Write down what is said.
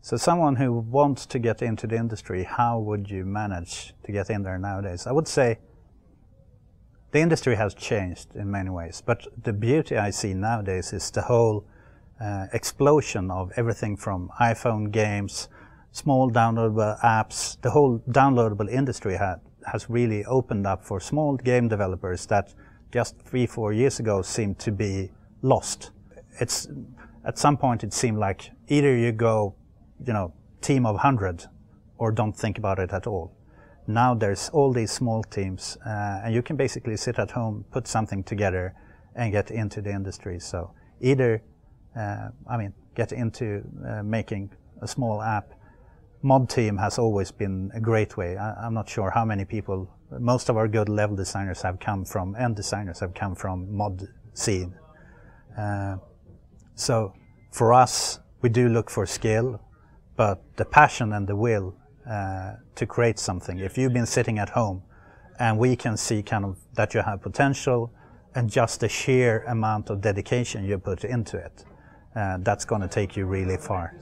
So someone who wants to get into the industry, how would you manage to get in there nowadays? I would say the industry has changed in many ways, but the beauty I see nowadays is the whole uh, explosion of everything from iPhone games, small downloadable apps. The whole downloadable industry ha has really opened up for small game developers that just three, four years ago seemed to be lost. It's at some point it seemed like either you go you know, team of 100 or don't think about it at all. Now there's all these small teams, uh, and you can basically sit at home, put something together, and get into the industry. So either, uh, I mean, get into uh, making a small app. Mod team has always been a great way. I, am not sure how many people. Most of our good level designers have come from, and designers have come from mod scene. Uh, so for us, we do look for scale but the passion and the will uh, to create something. If you've been sitting at home and we can see kind of that you have potential and just the sheer amount of dedication you put into it, uh, that's going to take you really far.